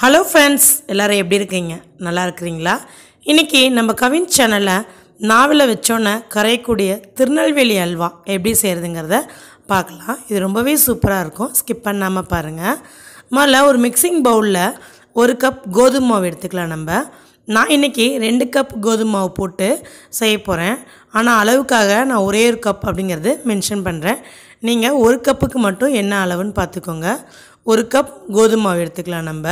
hello friends எல்லோரும் எப்படி இருக்கீங்க நல்லா இருக்கிறீங்களா இன்றைக்கி நம்ம கவின் சேனலை நாவலை வச்சோன்னே கரையக்கூடிய திருநெல்வேலி அல்வா எப்படி செய்கிறதுங்கிறத பார்க்கலாம் இது ரொம்பவே சூப்பராக இருக்கும் ஸ்கிப் பண்ணாமல் பாருங்கள் முதல்ல ஒரு மிக்சிங் பவுலில் ஒரு கப் கோதுமை மாவு எடுத்துக்கலாம் நம்ம நான் இன்றைக்கி ரெண்டு கப் கோதுமை மாவு போட்டு செய்ய போகிறேன் ஆனால் அளவுக்காக நான் ஒரே ஒரு கப் அப்படிங்கிறது மென்ஷன் பண்ணுறேன் நீங்கள் ஒரு கப்புக்கு மட்டும் என்ன அளவுன்னு பார்த்துக்கோங்க ஒரு கப் கோதுமை மாவு எடுத்துக்கலாம் நம்ம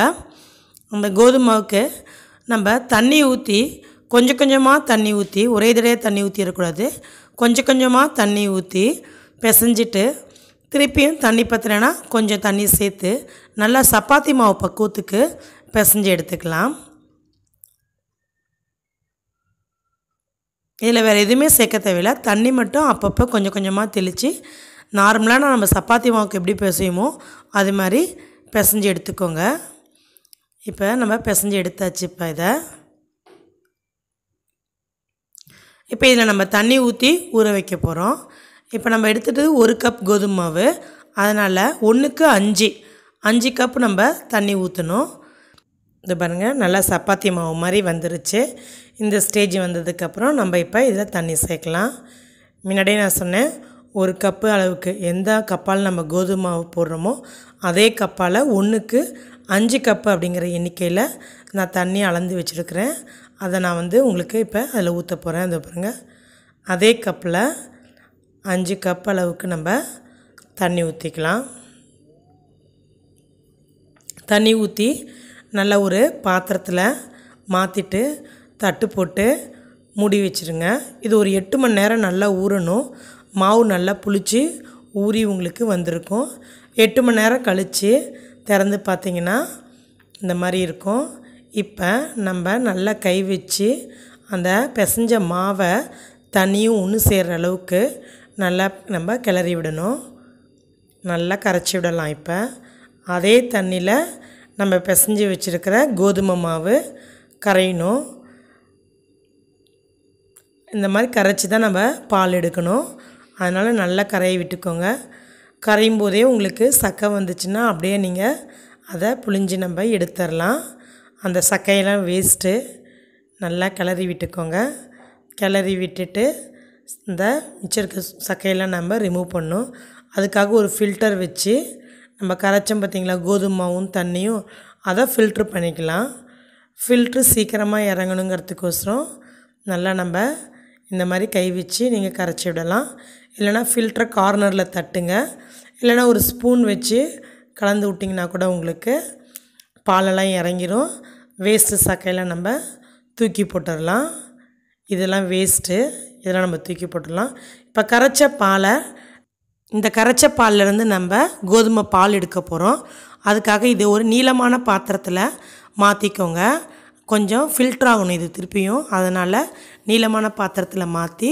அந்த கோதுமை மாவுக்கு நம்ம தண்ணி ஊற்றி கொஞ்சம் கொஞ்சமாக தண்ணி ஊற்றி ஒரே தடையாக தண்ணி ஊற்றிடக்கூடாது கொஞ்சம் கொஞ்சமாக தண்ணி ஊற்றி பிசைஞ்சிட்டு திருப்பியும் தண்ணி பத்திரனா கொஞ்சம் தண்ணி சேர்த்து நல்லா சப்பாத்தி மாவு பக்குவத்துக்கு பிசைஞ்சு எடுத்துக்கலாம் இதில் வேறு எதுவுமே சேர்க்க தேவையில்லை தண்ணி மட்டும் அப்பப்போ கொஞ்சம் கொஞ்சமாக தெளித்து நார்மலாக நம்ம சப்பாத்தி மாவுக்கு எப்படி பிசையுமோ அது மாதிரி பிசைஞ்சு எடுத்துக்கோங்க இப்போ நம்ம பிசைஞ்சு எடுத்தாச்சு இப்போ இதை இப்போ இதில் நம்ம தண்ணி ஊற்றி ஊற வைக்க போகிறோம் இப்போ நம்ம எடுத்துகிட்டு ஒரு கப் கோதுமை மாவு அதனால் ஒன்றுக்கு அஞ்சு அஞ்சு கப் நம்ம தண்ணி ஊற்றணும் இது பாருங்கள் நல்லா சப்பாத்தி மாவு மாதிரி வந்துருச்சு இந்த ஸ்டேஜ் வந்ததுக்கப்புறம் நம்ம இப்போ இதில் தண்ணி சேர்க்கலாம் முன்னாடியே நான் சொன்னேன் ஒரு கப்பு அளவுக்கு எந்த கப்பால் நம்ம கோதுமை மாவு போடுறோமோ அதே கப்பால் ஒன்றுக்கு அஞ்சு கப்பு அப்படிங்கிற எண்ணிக்கையில் நான் தண்ணி அளந்து வச்சுருக்கிறேன் அதை நான் வந்து உங்களுக்கு இப்போ அதில் ஊற்ற போகிறேன் அதை பாருங்கள் அதே கப்பில் அஞ்சு கப் அளவுக்கு நம்ம தண்ணி ஊற்றிக்கலாம் தண்ணி ஊற்றி நல்ல ஒரு பாத்திரத்தில் மாற்றிட்டு தட்டு போட்டு மூடி வச்சுருங்க இது ஒரு எட்டு மணி நேரம் நல்லா ஊறணும் மாவு நல்லா புளிச்சு ஊறி உங்களுக்கு வந்திருக்கும் எட்டு மணி நேரம் கழித்து திறந்து பார்த்திங்கன்னா இந்த மாதிரி இருக்கும் இப்போ நம்ம நல்லா கை வச்சு அந்த பிசைஞ்ச மாவை தண்ணியும் ஒன்று சேர்கிற அளவுக்கு நல்லா நம்ம கிளறி விடணும் நல்லா கரைச்சி விடலாம் இப்போ அதே தண்ணியில் நம்ம பிசைஞ்சி வச்சுருக்கிற கோதுமை மாவு கரையணும் இந்த மாதிரி கரைச்சி தான் நம்ம பால் எடுக்கணும் அதனால் நல்லா கரையை விட்டுக்கோங்க கரையும் போதே உங்களுக்கு சக்கை வந்துச்சுன்னா அப்படியே நீங்கள் அதை புழிஞ்சு நம்ம எடுத்துடலாம் அந்த சக்கையெல்லாம் வேஸ்ட்டு நல்லா கிளறி விட்டுக்கோங்க கிளறி விட்டுட்டு இந்த மிச்சருக்க சக்கையெல்லாம் நம்ம ரிமூவ் பண்ணும் அதுக்காக ஒரு ஃபில்டர் வச்சு நம்ம கரைச்சோம் பார்த்திங்களா கோதுமாவும் தண்ணியும் அதை ஃபில்ட்ரு பண்ணிக்கலாம் ஃபில்ட்ரு சீக்கிரமாக இறங்கணுங்கிறதுக்கோசரம் நல்லா நம்ம இந்த மாதிரி கை வச்சு நீங்கள் கரைச்சி விடலாம் இல்லைனா ஃபில்டர் கார்னரில் தட்டுங்க இல்லைனா ஒரு ஸ்பூன் வச்சு கலந்து விட்டிங்கன்னா கூட உங்களுக்கு பாலெல்லாம் இறங்கிடும் வேஸ்ட்டு சக்கையெல்லாம் நம்ம தூக்கி போட்டுடலாம் இதெல்லாம் வேஸ்ட்டு இதெல்லாம் நம்ம தூக்கி போட்டுடலாம் இப்போ கரைச்ச பாலை இந்த கரைச்ச பாலிலேருந்து நம்ம கோதுமை பால் எடுக்க போகிறோம் அதுக்காக இது ஒரு நீளமான பாத்திரத்தில் மாற்றிக்கோங்க கொஞ்சம் ஃபில்ட்ராகணும் ஆகணும் இது திருப்பியும் அதனால் நீளமான பாத்திரத்தில் மாற்றி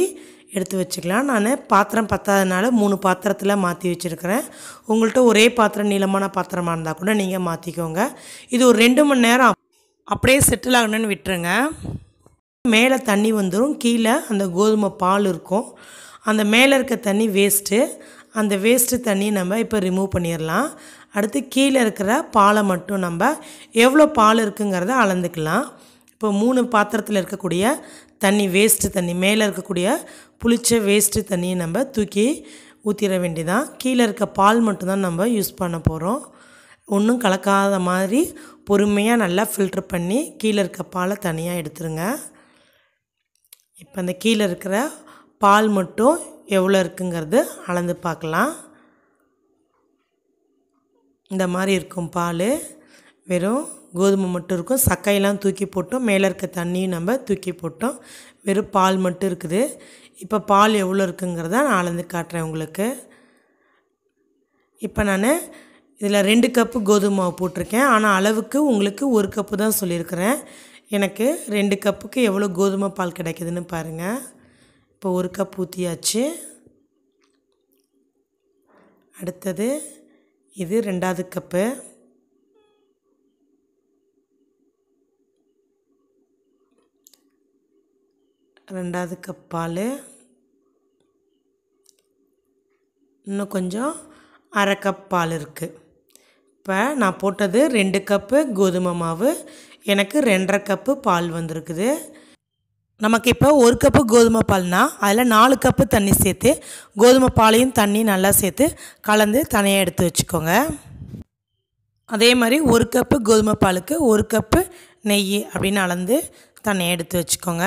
எடுத்து வச்சுக்கலாம் நான் பாத்திரம் பத்தாதனால மூணு பாத்திரத்தில் மாற்றி வச்சுருக்கிறேன் உங்கள்கிட்ட ஒரே பாத்திரம் நீளமான பாத்திரமாக இருந்தால் கூட நீங்கள் மாற்றிக்கோங்க இது ஒரு ரெண்டு மணி நேரம் அப்படியே செட்டில் ஆகணும்னு விட்டுருங்க மேலே தண்ணி வந்துடும் கீழே அந்த கோதுமை பால் இருக்கும் அந்த மேலே இருக்க தண்ணி வேஸ்ட்டு அந்த வேஸ்ட்டு தண்ணி நம்ம இப்போ ரிமூவ் பண்ணிடலாம் அடுத்து கீழே இருக்கிற பாலை மட்டும் நம்ம எவ்வளோ பால் இருக்குங்கிறத அளந்துக்கலாம் இப்போ மூணு பாத்திரத்தில் இருக்கக்கூடிய தண்ணி வேஸ்ட்டு தண்ணி மேலே இருக்கக்கூடிய புளிச்ச வேஸ்ட்டு தண்ணியை நம்ம தூக்கி ஊற்றிட வேண்டியதான் கீழே இருக்க பால் மட்டும்தான் நம்ம யூஸ் பண்ண போகிறோம் ஒன்றும் கலக்காத மாதிரி பொறுமையாக நல்லா ஃபில்ட்ரு பண்ணி கீழே இருக்க பாலை தனியாக எடுத்துருங்க இப்போ அந்த கீழே இருக்கிற பால் மட்டும் எவ்வளோ இருக்குங்கிறது அளந்து பார்க்கலாம் இந்த மாதிரி இருக்கும் பால் வெறும் கோதுமை மட்டும் இருக்கும் சக்கையெல்லாம் தூக்கி போட்டோம் மேலே இருக்க தண்ணியும் நம்ம தூக்கி போட்டோம் வெறும் பால் மட்டும் இருக்குது இப்போ பால் எவ்வளோ இருக்குங்கிறத நான் அளந்து காட்டுறேன் உங்களுக்கு இப்போ நான் இதில் ரெண்டு கப்பு கோதுமை மாவு போட்டிருக்கேன் ஆனால் அளவுக்கு உங்களுக்கு ஒரு கப்பு தான் சொல்லியிருக்கிறேன் எனக்கு ரெண்டு கப்புக்கு எவ்வளோ கோதுமை பால் கிடைக்குதுன்னு பாருங்கள் இப்போ ஒரு கப் ஊற்றியாச்சு அடுத்தது இது ரெண்டாவது கப்பு ரெண்டாவது கப் பால் இன்னும் கொஞ்சம் அரை கப் பால் இருக்குது இப்போ நான் போட்டது ரெண்டு கப்பு கோதுமை மாவு எனக்கு ரெண்டரை கப்பு பால் வந்திருக்குது நமக்கு இப்போ ஒரு கப்பு கோதுமை பால்னால் அதில் நாலு கப்பு தண்ணி சேர்த்து கோதுமை பாலையும் தண்ணி நல்லா சேர்த்து கலந்து தனியாக எடுத்து வச்சுக்கோங்க அதே மாதிரி ஒரு கப்பு கோதுமை பாலுக்கு ஒரு கப்பு நெய் அப்படின்னு அளந்து தனியாக எடுத்து வச்சுக்கோங்க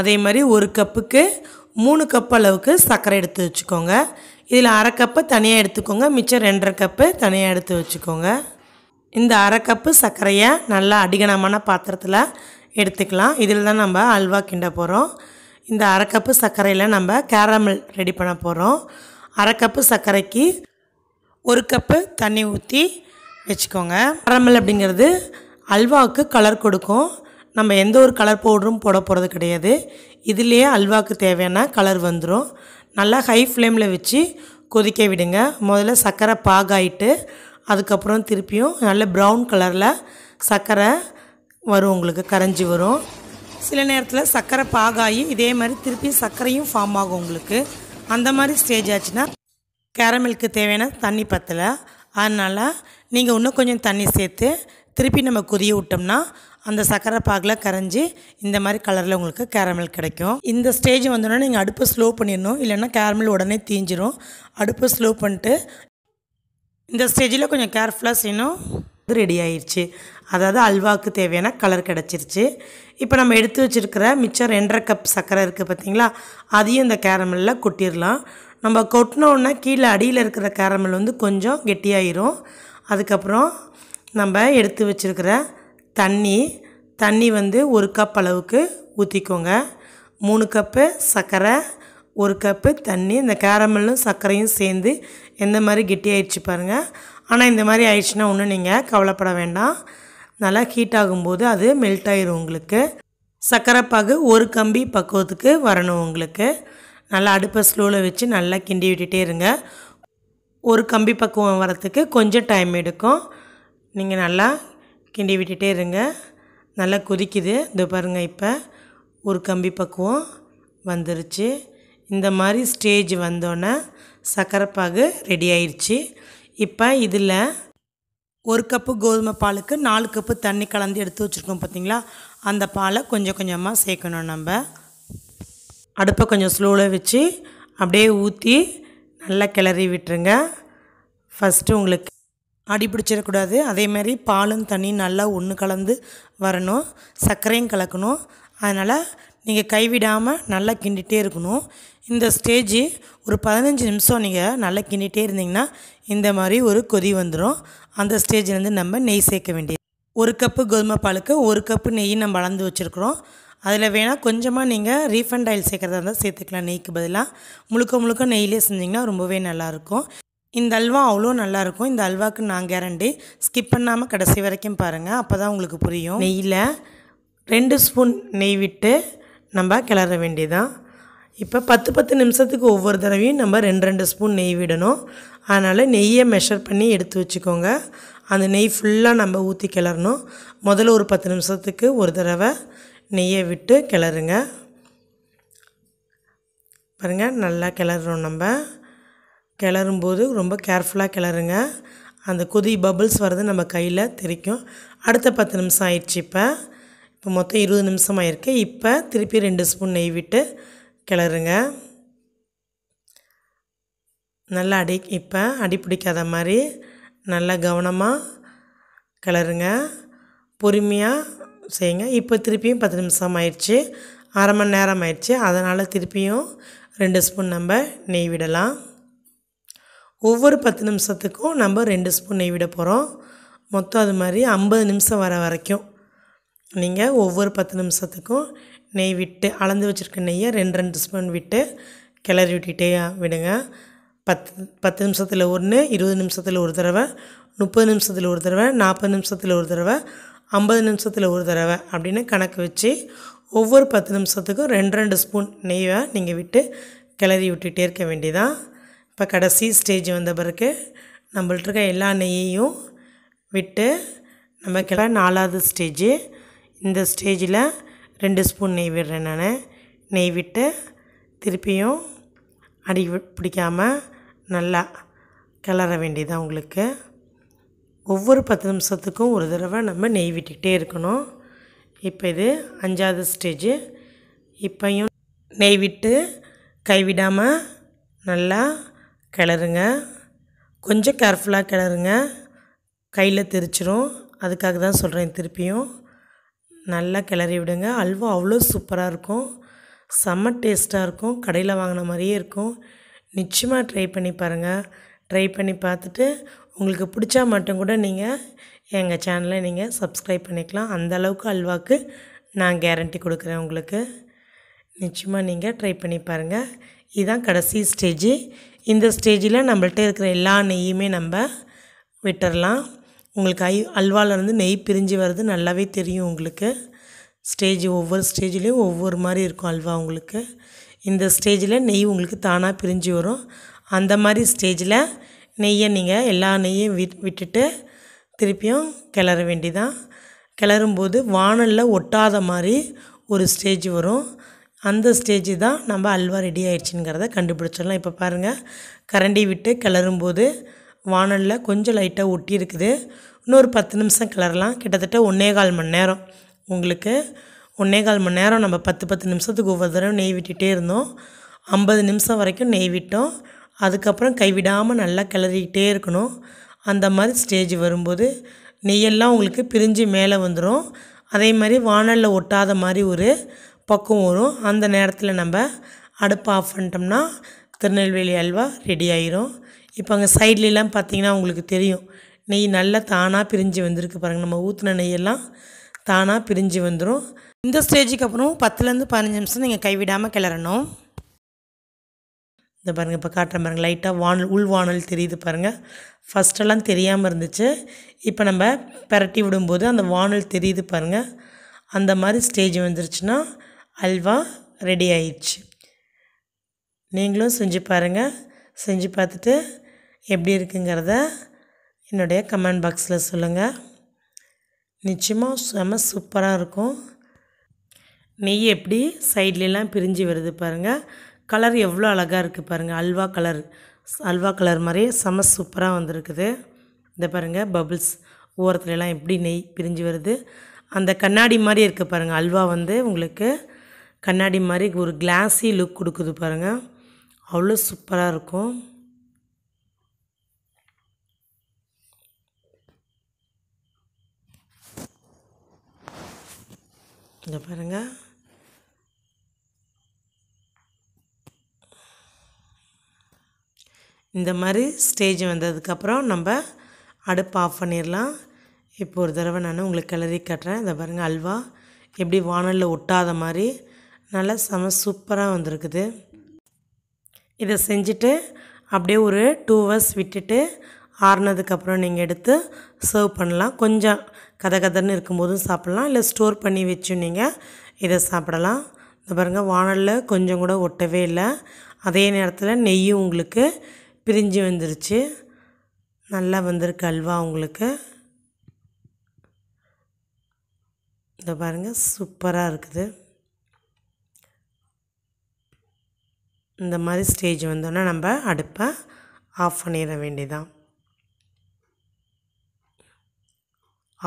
அதே மாதிரி ஒரு கப்புக்கு மூணு கப் அளவுக்கு சர்க்கரை எடுத்து வச்சுக்கோங்க இதில் அரை கப்பு தனியாக எடுத்துக்கோங்க மிச்சம் ரெண்டரை கப்பு தனியாக எடுத்து வச்சுக்கோங்க இந்த அரை கப்பு சர்க்கரையை நல்லா அடிகனமான பாத்திரத்தில் எடுத்துக்கலாம் இதில் தான் நம்ம அல்வா கிண்ட போகிறோம் இந்த அரை கப்பு சர்க்கரையில் நம்ம கேரமல் ரெடி பண்ண போகிறோம் அரை கப்பு சர்க்கரைக்கு ஒரு கப்பு தண்ணி ஊற்றி வச்சுக்கோங்க கேரமல் அப்படிங்கிறது அல்வாவுக்கு கலர் கொடுக்கும் நம்ம எந்த ஒரு கலர் பவுடரும் போட போகிறது கிடையாது இதுலேயே அல்வாவுக்கு தேவையான கலர் வந்துடும் நல்லா ஹை ஃப்ளேமில் வச்சு கொதிக்க விடுங்க முதல்ல சர்க்கரை பாகாயிட்டு அதுக்கப்புறம் திருப்பியும் நல்ல ப்ரௌன் கலரில் சர்க்கரை வரும் உங்களுக்கு கரைஞ்சி வரும் சில நேரத்தில் சர்க்கரை பாகாயி இதே மாதிரி திருப்பி சர்க்கரையும் ஃபார்ம் ஆகும் உங்களுக்கு அந்த மாதிரி ஸ்டேஜ் ஆச்சுன்னா கேரமில்க்கு தேவையான தண்ணி பத்தலை அதனால் நீங்கள் இன்னும் கொஞ்சம் தண்ணி சேர்த்து திருப்பி நம்ம கொதிய விட்டோம்னா அந்த சக்கரை பாகில் கரைஞ்சி இந்த மாதிரி கலரில் உங்களுக்கு கேரமல் கிடைக்கும் இந்த ஸ்டேஜ் வந்தோடனே நீங்கள் அடுப்பை ஸ்லோ பண்ணிடணும் இல்லைன்னா கேரமல் உடனே தீஞ்சிரும் அடுப்பை ஸ்லோ பண்ணிட்டு இந்த ஸ்டேஜில் கொஞ்சம் கேர்ஃபுல்லாக செய்யணும் இது ரெடி ஆயிடுச்சு அதாவது அல்வாவுக்கு தேவையான கலர் கிடச்சிருச்சு இப்போ நம்ம எடுத்து வச்சுருக்கிற மிச்சம் ரெண்டரை கப் சர்க்கரை இருக்குது பார்த்திங்களா அதையும் இந்த கேரமலில் கொட்டிடலாம் நம்ம கொட்டினோன்னா கீழே அடியில் இருக்கிற கேரமல் வந்து கொஞ்சம் கெட்டியாயிரும் அதுக்கப்புறம் நம்ம எடுத்து வச்சுருக்கிற தண்ணி தண்ணி வந்து ஒரு கப் அளவுக்கு ஊற்றிக்கோங்க மூணு கப்பு சர்க்கரை ஒரு கப்பு தண்ணி இந்த கேரமல்லும் சர்க்கரையும் சேர்ந்து எந்த மாதிரி கெட்டி ஆயிடுச்சு பாருங்கள் ஆனால் இந்த மாதிரி ஆயிடுச்சுன்னா ஒன்றும் நீங்கள் கவலைப்பட வேண்டாம் நல்லா ஹீட் ஆகும்போது அது மெல்ட் ஆயிரும் உங்களுக்கு சர்க்கரை பாகு ஒரு கம்பி பக்குவத்துக்கு வரணும் உங்களுக்கு நல்லா அடுப்பை ஸ்லோவில் வச்சு நல்லா கிண்டி விட்டுட்டே இருங்க ஒரு கம்பி பக்குவம் வரத்துக்கு கொஞ்சம் டைம் எடுக்கும் நீங்கள் நல்லா கிண்டி விட்டுட்டே இருங்க நல்லா கொதிக்குது இந்த பாருங்கள் இப்போ ஒரு கம்பி பக்குவம் வந்துருச்சு இந்த மாதிரி ஸ்டேஜ் வந்தோன்னே பாகு ரெடி ஆயிடுச்சு இப்போ இதில் ஒரு கப்பு கோதுமை பாலுக்கு நாலு கப்பு தண்ணி கலந்து எடுத்து வச்சுருக்கோம் பார்த்திங்களா அந்த பாலை கொஞ்சம் கொஞ்சமாக சேர்க்கணும் நம்ம அடுப்பை கொஞ்சம் ஸ்லோவில் வச்சு அப்படியே ஊற்றி நல்லா கிளறி விட்டுருங்க ஃபஸ்ட்டு உங்களுக்கு அடி பிடிச்சிடக்கூடாது அதேமாதிரி பாலும் தண்ணியும் நல்லா ஒன்று கலந்து வரணும் சர்க்கரையும் கலக்கணும் அதனால் நீங்கள் கைவிடாமல் நல்லா கிண்டிகிட்டே இருக்கணும் இந்த ஸ்டேஜ் ஒரு பதினஞ்சு நிமிஷம் நீங்கள் நல்லா கிண்டிகிட்டே இருந்தீங்கன்னா இந்த மாதிரி ஒரு கொதி வந்துடும் அந்த ஸ்டேஜ்லேருந்து நம்ம நெய் சேர்க்க வேண்டியது ஒரு கப்பு கோதுமை பாலுக்கு ஒரு கப்பு நெய் நம்ம அளந்து வச்சுருக்குறோம் அதில் வேணால் கொஞ்சமாக நீங்கள் ரீஃபண்ட் ஆயில் சேர்க்குறதா இருந்தால் சேர்த்துக்கலாம் நெய்க்கு பதிலாக முழுக்க முழுக்க நெய்யிலே செஞ்சிங்கன்னா ரொம்பவே நல்லாயிருக்கும் இந்த அல்வா அவ்வளோ நல்லாயிருக்கும் இந்த அல்வாவுக்கு நான் கேரண்டி ஸ்கிப் பண்ணாமல் கடைசி வரைக்கும் பாருங்கள் அப்போ தான் உங்களுக்கு புரியும் நெய்யில் ரெண்டு ஸ்பூன் நெய் விட்டு நம்ம கிளற வேண்டியதான் இப்போ பத்து பத்து நிமிஷத்துக்கு ஒவ்வொரு தடவையும் நம்ம ரெண்டு ரெண்டு ஸ்பூன் நெய் விடணும் அதனால் நெய்யை மெஷர் பண்ணி எடுத்து வச்சுக்கோங்க அந்த நெய் ஃபுல்லாக நம்ம ஊற்றி கிளறணும் முதல்ல ஒரு பத்து நிமிஷத்துக்கு ஒரு தடவை நெய்யை விட்டு கிளறுங்க பாருங்கள் நல்லா கிளறோம் நம்ம கிளறும்போது ரொம்ப கேர்ஃபுல்லாக கிளறுங்க அந்த கொதி பபுள்ஸ் வர்றது நம்ம கையில் தெரிக்கும் அடுத்த பத்து நிமிஷம் ஆயிடுச்சு இப்போ இப்போ மொத்தம் இருபது நிமிஷம் ஆயிருக்கு இப்போ திருப்பி ரெண்டு ஸ்பூன் நெய் விட்டு கிளறுங்க நல்லா அடி இப்போ அடி பிடிக்காத மாதிரி நல்லா கவனமாக கிளறுங்க பொறுமையாக செய்யுங்க இப்போ திருப்பியும் பத்து நிமிஷம் ஆயிடுச்சு அரை மணி நேரம் ஆயிடுச்சு அதனால் திருப்பியும் ரெண்டு ஸ்பூன் நம்ம நெய் விடலாம் ஒவ்வொரு பத்து நிமிஷத்துக்கும் நம்ம ரெண்டு ஸ்பூன் நெய் விட போகிறோம் மொத்தம் அது மாதிரி ஐம்பது நிமிஷம் வர வரைக்கும் நீங்கள் ஒவ்வொரு பத்து நிமிஷத்துக்கும் நெய் விட்டு அளந்து வச்சுருக்க நெய்யை ரெண்டு ரெண்டு ஸ்பூன் விட்டு கிளறி விட்டுட்டே விடுங்க பத்து பத்து நிமிஷத்தில் ஒன்று இருபது நிமிஷத்தில் ஒரு தடவை முப்பது நிமிஷத்தில் ஒரு தடவை நாற்பது நிமிஷத்தில் ஒரு தடவை ஐம்பது நிமிஷத்தில் ஒரு தடவை அப்படின்னு கணக்கு வச்சு ஒவ்வொரு பத்து நிமிஷத்துக்கும் ரெண்டு ரெண்டு ஸ்பூன் நெய்வை நீங்கள் விட்டு கிளறி விட்டுகிட்டே இருக்க வேண்டியதான் இப்போ கடைசி ஸ்டேஜ் வந்த பிறகு நம்மள்ட்ட இருக்க எல்லா நெய்யையும் விட்டு நமக்கு நாலாவது ஸ்டேஜ் இந்த ஸ்டேஜில் ரெண்டு ஸ்பூன் நெய் விடுறேன் நான் நெய் விட்டு திருப்பியும் அடி பிடிக்காமல் நல்லா கிளற வேண்டியதான் உங்களுக்கு ஒவ்வொரு பத்து நிமிஷத்துக்கும் ஒரு தடவை நம்ம நெய் விட்டுக்கிட்டே இருக்கணும் இப்போ இது அஞ்சாவது ஸ்டேஜு இப்பையும் நெய் விட்டு கைவிடாமல் நல்லா கிளறுங்க கொஞ்சம் கேர்ஃபுல்லாக கிளறுங்க கையில் தெரிச்சிரும் அதுக்காக தான் சொல்கிறேன் திருப்பியும் நல்லா கிளறி விடுங்க அல்வா அவ்வளோ சூப்பராக இருக்கும் செம்ம டேஸ்ட்டாக இருக்கும் கடையில் வாங்கின மாதிரியே இருக்கும் நிச்சயமாக ட்ரை பண்ணி பாருங்கள் ட்ரை பண்ணி பார்த்துட்டு உங்களுக்கு பிடிச்சா மட்டும் கூட நீங்கள் எங்கள் சேனலை நீங்கள் சப்ஸ்கிரைப் பண்ணிக்கலாம் அந்த அளவுக்கு அல்வாக்கு நான் கேரண்டி கொடுக்குறேன் உங்களுக்கு நிச்சயமாக நீங்கள் ட்ரை பண்ணி பாருங்கள் இதுதான் கடைசி ஸ்டேஜ் இந்த ஸ்டேஜில் நம்மள்ட்ட இருக்கிற எல்லா நெய்யுமே நம்ம விட்டுறலாம் உங்களுக்கு ஐ அல்வாலேருந்து நெய் பிரிஞ்சு வர்றது நல்லாவே தெரியும் உங்களுக்கு ஸ்டேஜ் ஒவ்வொரு ஸ்டேஜ்லேயும் ஒவ்வொரு மாதிரி இருக்கும் அல்வா உங்களுக்கு இந்த ஸ்டேஜில் நெய் உங்களுக்கு தானாக பிரிஞ்சு வரும் அந்த மாதிரி ஸ்டேஜில் நெய்யை நீங்கள் எல்லா நெய்யும் விட் விட்டுட்டு திருப்பியும் கிளற வேண்டிதான் கிளறும்போது வானலில் ஒட்டாத மாதிரி ஒரு ஸ்டேஜ் வரும் அந்த ஸ்டேஜ் தான் நம்ம அல்வா ரெடி ஆயிடுச்சுங்கிறத கண்டுபிடிச்சிடலாம் இப்போ பாருங்கள் கரண்டி விட்டு கிளறும்போது வானலில் கொஞ்சம் லைட்டாக ஒட்டி இருக்குது இன்னொரு பத்து நிமிஷம் கிளறலாம் கிட்டத்தட்ட ஒன்றே கால் மணி நேரம் உங்களுக்கு ஒன்றே கால் மணி நேரம் நம்ம பத்து பத்து நிமிஷத்துக்கு ஒவ்வொரு தடவை நெய் விட்டுகிட்டே இருந்தோம் ஐம்பது நிமிஷம் வரைக்கும் நெய் விட்டோம் அதுக்கப்புறம் கைவிடாமல் நல்லா கிளறிக்கிட்டே இருக்கணும் அந்த மாதிரி ஸ்டேஜ் வரும்போது நெய்யெல்லாம் உங்களுக்கு பிரிஞ்சு மேலே வந்துடும் அதே மாதிரி வானலில் ஒட்டாத மாதிரி ஒரு பக்குவம் வரும் அந்த நேரத்தில் நம்ம அடுப்பு ஆஃப் பண்ணிட்டோம்னா திருநெல்வேலி அல்வா ரெடி ஆயிரும் இப்போ அங்கே சைட்லலாம் பார்த்திங்கன்னா உங்களுக்கு தெரியும் நெய் நல்லா தானாக பிரிஞ்சு வந்திருக்கு பாருங்கள் நம்ம ஊற்றின நெய்யெல்லாம் தானாக பிரிஞ்சு வந்துடும் இந்த ஸ்டேஜுக்கு அப்புறம் பத்துலேருந்து பதினஞ்சு நிமிஷம் நீங்கள் கைவிடாமல் கிளறணும் இந்த பாருங்கள் இப்போ காட்டுற பாருங்கள் லைட்டாக வானல் உள் வானல் தெரியுது பாருங்கள் ஃபஸ்ட்டெல்லாம் தெரியாமல் இருந்துச்சு இப்போ நம்ம பெரட்டி விடும்போது அந்த வானல் தெரியுது பாருங்கள் அந்த மாதிரி ஸ்டேஜ் வந்துருச்சுன்னா அல்வா ரெடி ஆயிடுச்சு நீங்களும் செஞ்சு பாருங்கள் செஞ்சு பார்த்துட்டு எப்படி இருக்குங்கிறத என்னுடைய கமெண்ட் பாக்ஸில் சொல்லுங்கள் நிச்சயமாக செம சூப்பராக இருக்கும் நெய் எப்படி சைட்லலாம் பிரிஞ்சு வருது பாருங்கள் கலர் எவ்வளோ அழகாக இருக்குது பாருங்கள் அல்வா கலர் அல்வா கலர் மாதிரி செம சூப்பராக வந்திருக்குது இந்த பாருங்கள் பபுள்ஸ் ஓரத்துலலாம் எப்படி நெய் பிரிஞ்சு வருது அந்த கண்ணாடி மாதிரி இருக்குது பாருங்கள் அல்வா வந்து உங்களுக்கு கண்ணாடி மாதிரி ஒரு கிளாஸி லுக் கொடுக்குது பாருங்கள் அவ்வளோ சூப்பராக இருக்கும் இந்த பாருங்கள் இந்த மாதிரி ஸ்டேஜ் வந்ததுக்கப்புறம் நம்ம அடுப்பு ஆஃப் பண்ணிடலாம் இப்போ ஒரு தடவை நான் உங்களுக்கு கிளறி கட்டுறேன் இந்த பாருங்கள் அல்வா எப்படி வானலில் ஒட்டாத மாதிரி நல்லா செம சூப்பராக வந்திருக்குது இதை செஞ்சுட்டு அப்படியே ஒரு டூ ஹவர்ஸ் விட்டுட்டு ஆறுனதுக்கப்புறம் நீங்கள் எடுத்து சர்வ் பண்ணலாம் கொஞ்சம் கதை கதன்னு இருக்கும்போதும் சாப்பிட்லாம் இல்லை ஸ்டோர் பண்ணி வச்சு நீங்கள் இதை சாப்பிடலாம் இந்த பாருங்கள் வானலில் கொஞ்சம் கூட ஒட்டவே இல்லை அதே நேரத்தில் நெய்யும் உங்களுக்கு பிரிஞ்சு வந்துருச்சு நல்லா வந்திருக்கு அல்வா உங்களுக்கு இதை பாருங்கள் சூப்பராக இருக்குது இந்த மாதிரி ஸ்டேஜ் வந்தோன்னே நம்ம அடுப்பை ஆஃப் பண்ணிட வேண்டியதான்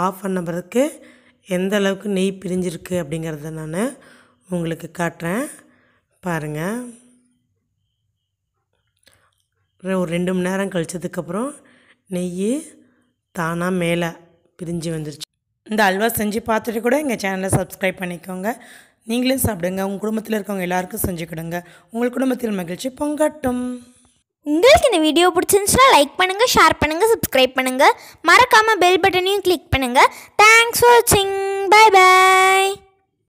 ஆஃப் பண்ண பிறகு எந்த அளவுக்கு நெய் பிரிஞ்சிருக்கு அப்படிங்கிறத நான் உங்களுக்கு காட்டுறேன் பாருங்கள் ஒரு ரெண்டு மணி நேரம் கழிச்சதுக்கப்புறம் நெய் தானாக மேலே பிரிஞ்சு வந்துருச்சு இந்த அல்வா செஞ்சு பார்த்துட்டு கூட எங்கள் சேனலை சப்ஸ்கிரைப் பண்ணிக்கோங்க நீங்களே சாப்பிடுங்க உங்கள் குடும்பத்தில் இருக்கவங்க எல்லாருக்கும் செஞ்சு கொடுங்க உங்கள் குடும்பத்தில் மகிழ்ச்சி பொங்கட்டும் உங்களுக்கு இந்த வீடியோ பிடிச்சிருந்துச்சுன்னா லைக் பண்ணுங்கள் ஷேர் பண்ணுங்கள் சப்ஸ்கிரைப் பண்ணுங்கள் மறக்காமல் பெல் பட்டனையும் கிளிக் பண்ணுங்கள் தேங்க்ஸ் ஃபார் வாட்சிங் பாய் பாய்